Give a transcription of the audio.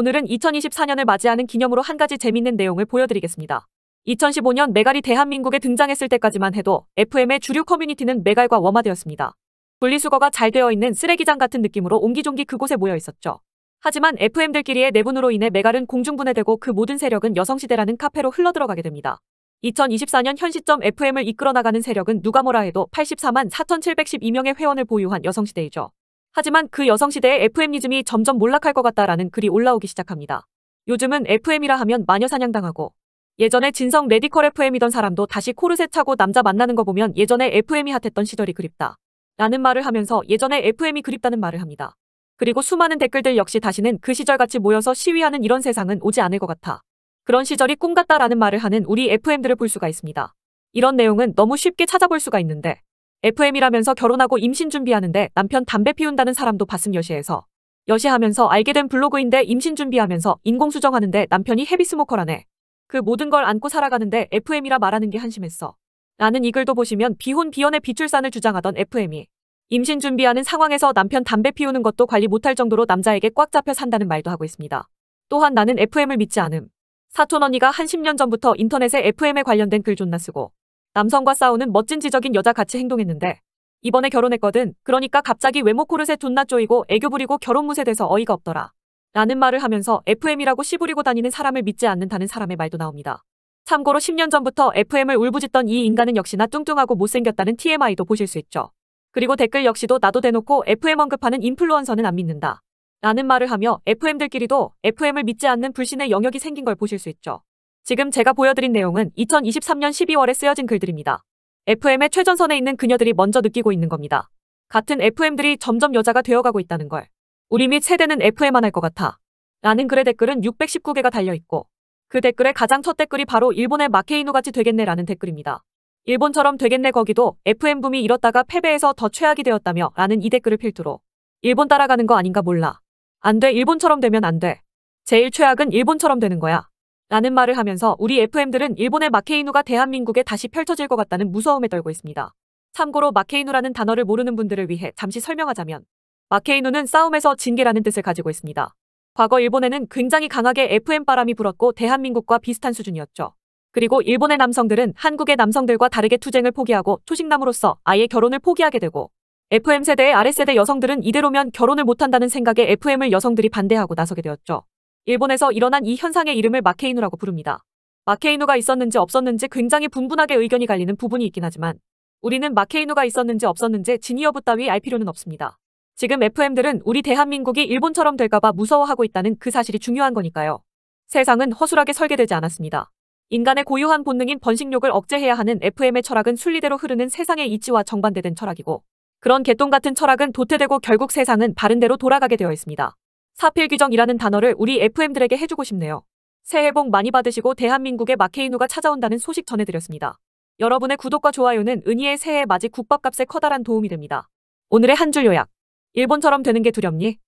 오늘은 2024년을 맞이하는 기념으로 한 가지 재밌는 내용을 보여드리겠습니다. 2015년 메갈이 대한민국에 등장했을 때까지만 해도 FM의 주류 커뮤니티는 메갈과 워마되었습니다. 분리수거가 잘 되어 있는 쓰레기장 같은 느낌으로 옹기종기 그곳에 모여 있었죠. 하지만 FM들끼리의 내분으로 인해 메갈은 공중분해되고 그 모든 세력은 여성시대라는 카페로 흘러들어가게 됩니다. 2024년 현 시점 FM을 이끌어나가는 세력은 누가 뭐라 해도 84만 4,712명의 회원을 보유한 여성시대이죠. 하지만 그 여성시대의 FM이즘이 점점 몰락할 것 같다라는 글이 올라오기 시작합니다. 요즘은 FM이라 하면 마녀 사냥당하고 예전에 진성 레디컬 FM이던 사람도 다시 코르셋 차고 남자 만나는 거 보면 예전에 FM이 핫했던 시절이 그립다. 라는 말을 하면서 예전에 FM이 그립다는 말을 합니다. 그리고 수많은 댓글들 역시 다시는 그 시절같이 모여서 시위하는 이런 세상은 오지 않을 것 같아. 그런 시절이 꿈 같다라는 말을 하는 우리 FM들을 볼 수가 있습니다. 이런 내용은 너무 쉽게 찾아볼 수가 있는데 FM이라면서 결혼하고 임신 준비하는데 남편 담배 피운다는 사람도 봤음 여시에서. 여시하면서 알게 된 블로그인데 임신 준비하면서 인공수정하는데 남편이 헤비스모커라네. 그 모든 걸 안고 살아가는데 FM이라 말하는 게 한심했어. 라는이 글도 보시면 비혼 비연의 비출산을 주장하던 FM이 임신 준비하는 상황에서 남편 담배 피우는 것도 관리 못할 정도로 남자에게 꽉 잡혀 산다는 말도 하고 있습니다. 또한 나는 FM을 믿지 않음. 사촌 언니가 한 10년 전부터 인터넷에 FM에 관련된 글 존나 쓰고 남성과 싸우는 멋진 지적인 여자 같이 행동했는데 이번에 결혼했거든 그러니까 갑자기 외모 코르세 존나 쪼이고 애교 부리고 결혼 무세 돼서 어이가 없더라. 라는 말을 하면서 FM이라고 씨부리고 다니는 사람을 믿지 않는다는 사람의 말도 나옵니다. 참고로 10년 전부터 FM을 울부짖던 이 인간은 역시나 뚱뚱하고 못생겼다는 TMI도 보실 수 있죠. 그리고 댓글 역시도 나도 대놓고 FM 언급하는 인플루언서는 안 믿는다. 라는 말을 하며 FM들끼리도 FM을 믿지 않는 불신의 영역이 생긴 걸 보실 수 있죠. 지금 제가 보여드린 내용은 2023년 12월에 쓰여진 글들입니다. FM의 최전선에 있는 그녀들이 먼저 느끼고 있는 겁니다. 같은 FM들이 점점 여자가 되어가고 있다는 걸. 우리 및 세대는 FM만 할 것 같아. 라는 글의 댓글은 619개가 달려있고 그 댓글의 가장 첫 댓글이 바로 일본의 마케이노 같이 되겠네라는 댓글입니다. 일본처럼 되겠네 거기도 FM붐이 이렇다가 패배해서 더 최악이 되었다며 라는 이 댓글을 필두로 일본 따라가는 거 아닌가 몰라. 안 돼 일본처럼 되면 안 돼. 제일 최악은 일본처럼 되는 거야. 라는 말을 하면서 우리 FM들은 일본의 마케이누가 대한민국에 다시 펼쳐질 것 같다는 무서움에 떨고 있습니다. 참고로 마케이누라는 단어를 모르는 분들을 위해 잠시 설명하자면 마케이누는 싸움에서 징계라는 뜻을 가지고 있습니다. 과거 일본에는 굉장히 강하게 FM 바람이 불었고 대한민국과 비슷한 수준이었죠. 그리고 일본의 남성들은 한국의 남성들과 다르게 투쟁을 포기하고 초식남으로서 아예 결혼을 포기하게 되고 FM 세대의 아래세대 여성들은 이대로면 결혼을 못한다는 생각에 FM을 여성들이 반대하고 나서게 되었죠. 일본에서 일어난 이 현상의 이름을 마케이누라고 부릅니다. 마케이누가 있었는지 없었는지 굉장히 분분하게 의견이 갈리는 부분이 있긴 하지만 우리는 마케이누가 있었는지 없었는지 진위 어부 따위 알 필요는 없습니다. 지금 FM들은 우리 대한민국이 일본처럼 될까봐 무서워하고 있다는 그 사실이 중요한 거니까요. 세상은 허술하게 설계되지 않았습니다. 인간의 고유한 본능인 번식욕을 억제해야 하는 FM의 철학은 순리대로 흐르는 세상의 이치와 정반대된 철학이고 그런 개똥 같은 철학은 도태되고 결국 세상은 바른대로 돌아가게 되어 있습니다. 사필 규정이라는 단어를 우리 FM들에게 해주고 싶네요. 새해 복 많이 받으시고 대한민국의 마케인우가 찾아온다는 소식 전해드렸습니다. 여러분의 구독과 좋아요는 은희의 새해 맞이 국밥값에 커다란 도움이 됩니다. 오늘의 한 줄 요약. 일본처럼 되는 게 두렵니?